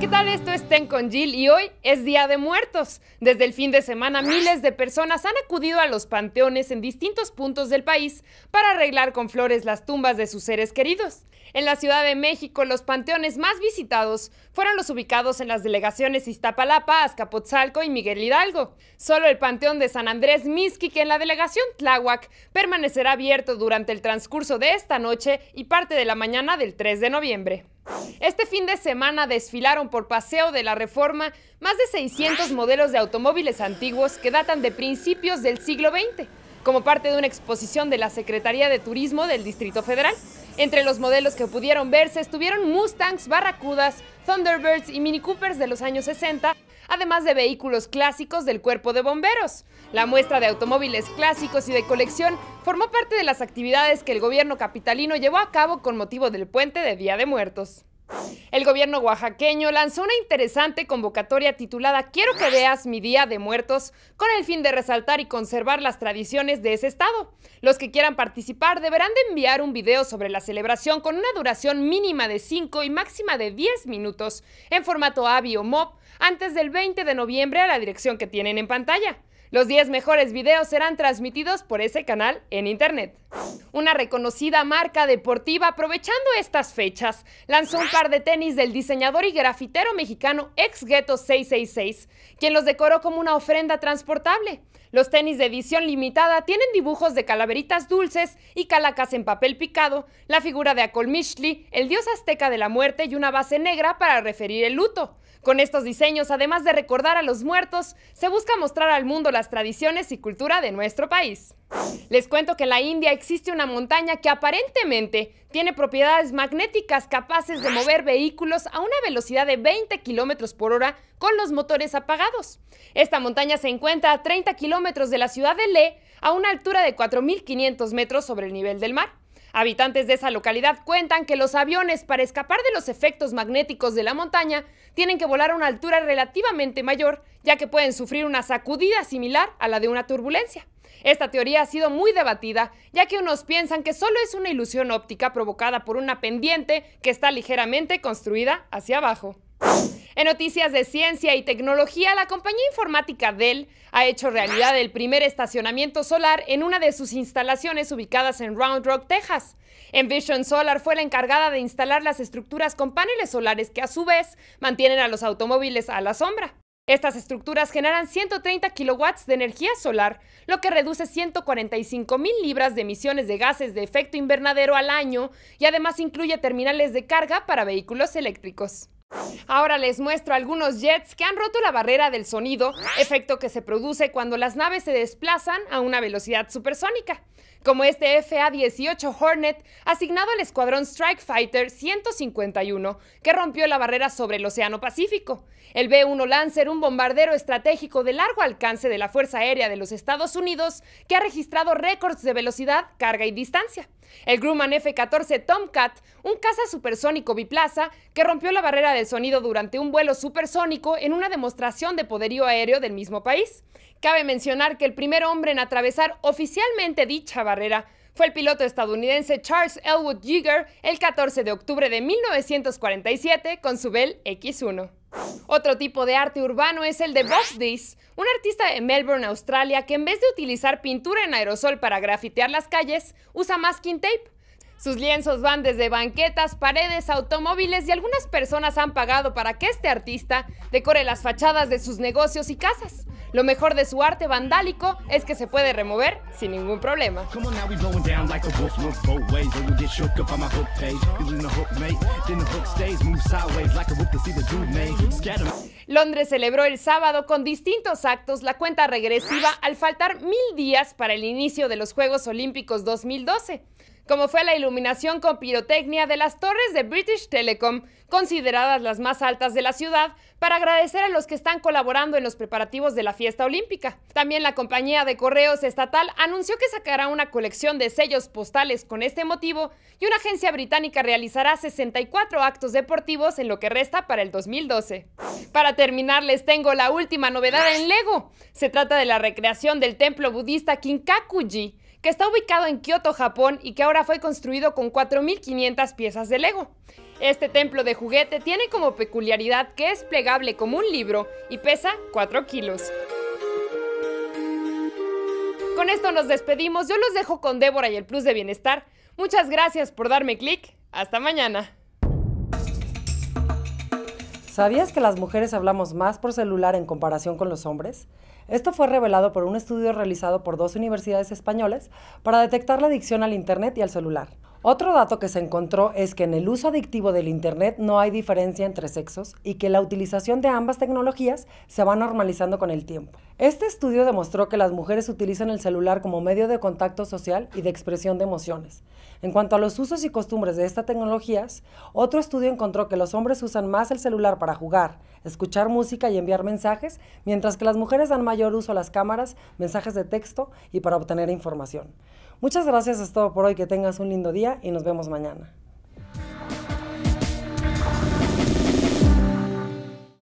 ¿qué tal? Esto es Ten con Jill y hoy es Día de Muertos. Desde el fin de semana, miles de personas han acudido a los panteones en distintos puntos del país para arreglar con flores las tumbas de sus seres queridos. En la Ciudad de México, los panteones más visitados fueron los ubicados en las delegaciones Iztapalapa, Azcapotzalco y Miguel Hidalgo. Solo el panteón de San Andrés que en la delegación Tláhuac permanecerá abierto durante el transcurso de esta noche y parte de la mañana del 3 de noviembre. Este fin de semana desfilaron por Paseo de la Reforma más de 600 modelos de automóviles antiguos que datan de principios del siglo XX, como parte de una exposición de la Secretaría de Turismo del Distrito Federal. Entre los modelos que pudieron verse estuvieron Mustangs, Barracudas, Thunderbirds y Mini Coopers de los años 60 además de vehículos clásicos del cuerpo de bomberos. La muestra de automóviles clásicos y de colección formó parte de las actividades que el gobierno capitalino llevó a cabo con motivo del puente de Día de Muertos. El gobierno oaxaqueño lanzó una interesante convocatoria titulada Quiero que veas mi Día de Muertos con el fin de resaltar y conservar las tradiciones de ese estado. Los que quieran participar deberán de enviar un video sobre la celebración con una duración mínima de 5 y máxima de 10 minutos en formato AVI o MOB antes del 20 de noviembre a la dirección que tienen en pantalla. Los 10 mejores videos serán transmitidos por ese canal en Internet. Una reconocida marca deportiva, aprovechando estas fechas, lanzó un par de tenis del diseñador y grafitero mexicano ex Ghetto 666, quien los decoró como una ofrenda transportable. Los tenis de edición limitada tienen dibujos de calaveritas dulces y calacas en papel picado, la figura de Acolmichli, el dios azteca de la muerte y una base negra para referir el luto. Con estos diseños, además de recordar a los muertos, se busca mostrar al mundo las tradiciones y cultura de nuestro país. Les cuento que en la India existe una montaña que aparentemente tiene propiedades magnéticas capaces de mover vehículos a una velocidad de 20 kilómetros por hora con los motores apagados. Esta montaña se encuentra a 30 kilómetros de la ciudad de Leh, a una altura de 4.500 metros sobre el nivel del mar. Habitantes de esa localidad cuentan que los aviones, para escapar de los efectos magnéticos de la montaña, tienen que volar a una altura relativamente mayor, ya que pueden sufrir una sacudida similar a la de una turbulencia. Esta teoría ha sido muy debatida, ya que unos piensan que solo es una ilusión óptica provocada por una pendiente que está ligeramente construida hacia abajo. En noticias de ciencia y tecnología, la compañía informática Dell ha hecho realidad el primer estacionamiento solar en una de sus instalaciones ubicadas en Round Rock, Texas. Envision Solar fue la encargada de instalar las estructuras con paneles solares que a su vez mantienen a los automóviles a la sombra. Estas estructuras generan 130 kilowatts de energía solar, lo que reduce 145 mil libras de emisiones de gases de efecto invernadero al año y además incluye terminales de carga para vehículos eléctricos. Ahora les muestro algunos jets que han roto la barrera del sonido, efecto que se produce cuando las naves se desplazan a una velocidad supersónica como este FA-18 Hornet asignado al escuadrón Strike Fighter 151 que rompió la barrera sobre el Océano Pacífico. El B-1 Lancer, un bombardero estratégico de largo alcance de la Fuerza Aérea de los Estados Unidos que ha registrado récords de velocidad, carga y distancia. El Grumman F-14 Tomcat, un caza supersónico biplaza que rompió la barrera del sonido durante un vuelo supersónico en una demostración de poderío aéreo del mismo país. Cabe mencionar que el primer hombre en atravesar oficialmente dicha barrera fue el piloto estadounidense Charles Elwood Yeager el 14 de octubre de 1947 con su Bell X1. Otro tipo de arte urbano es el de Bob un artista de Melbourne, Australia, que en vez de utilizar pintura en aerosol para grafitear las calles, usa masking tape. Sus lienzos van desde banquetas, paredes, automóviles y algunas personas han pagado para que este artista decore las fachadas de sus negocios y casas. Lo mejor de su arte vandálico es que se puede remover sin ningún problema. Londres celebró el sábado con distintos actos la cuenta regresiva al faltar mil días para el inicio de los Juegos Olímpicos 2012 como fue la iluminación con pirotecnia de las torres de British Telecom, consideradas las más altas de la ciudad, para agradecer a los que están colaborando en los preparativos de la fiesta olímpica. También la compañía de correos estatal anunció que sacará una colección de sellos postales con este motivo y una agencia británica realizará 64 actos deportivos en lo que resta para el 2012. Para terminar, les tengo la última novedad en Lego. Se trata de la recreación del templo budista Kinkakuji que está ubicado en Kioto, Japón y que ahora fue construido con 4.500 piezas de Lego. Este templo de juguete tiene como peculiaridad que es plegable como un libro y pesa 4 kilos. Con esto nos despedimos, yo los dejo con Débora y el Plus de Bienestar. Muchas gracias por darme clic, hasta mañana. ¿Sabías que las mujeres hablamos más por celular en comparación con los hombres? Esto fue revelado por un estudio realizado por dos universidades españolas para detectar la adicción al Internet y al celular. Otro dato que se encontró es que en el uso adictivo del Internet no hay diferencia entre sexos y que la utilización de ambas tecnologías se va normalizando con el tiempo. Este estudio demostró que las mujeres utilizan el celular como medio de contacto social y de expresión de emociones. En cuanto a los usos y costumbres de estas tecnologías, otro estudio encontró que los hombres usan más el celular para jugar, escuchar música y enviar mensajes, mientras que las mujeres dan mayor uso a las cámaras, mensajes de texto y para obtener información. Muchas gracias, es todo por hoy, que tengas un lindo día y nos vemos mañana.